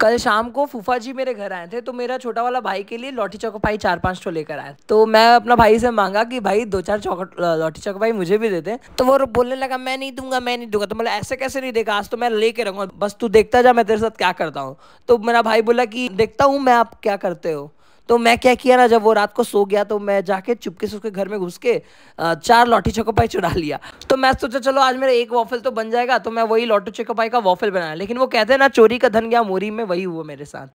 कल शाम को फूफा जी मेरे घर आए थे तो मेरा छोटा वाला भाई के लिए लॉटी चौकोपाई चार पाँच तो लेकर आया तो मैं अपना भाई से मांगा कि भाई दो चार चौक लॉटी चौकोपाई मुझे भी दे दे तो वो बोलने लगा मैं नहीं दूंगा मैं नहीं दूंगा तो मतलब ऐसे कैसे नहीं देगा आज तो मैं लेके रहूंगा बस तू देखता जा मैं तेरे साथ क्या करता हूँ तो मेरा भाई बोला कि देखता हूँ मैं आप क्या करते हो तो मैं क्या किया ना जब वो रात को सो गया तो मैं जाके चुपके से उसके घर में घुस के चार लॉटी चकोपाई चुरा लिया तो मैं सोचा चलो आज मेरा एक वॉफल तो बन जाएगा तो मैं वही लॉटी चकोपाई का वॉफल बनाया लेकिन वो कहते हैं ना चोरी का धन गया मोरी में वही हुआ मेरे साथ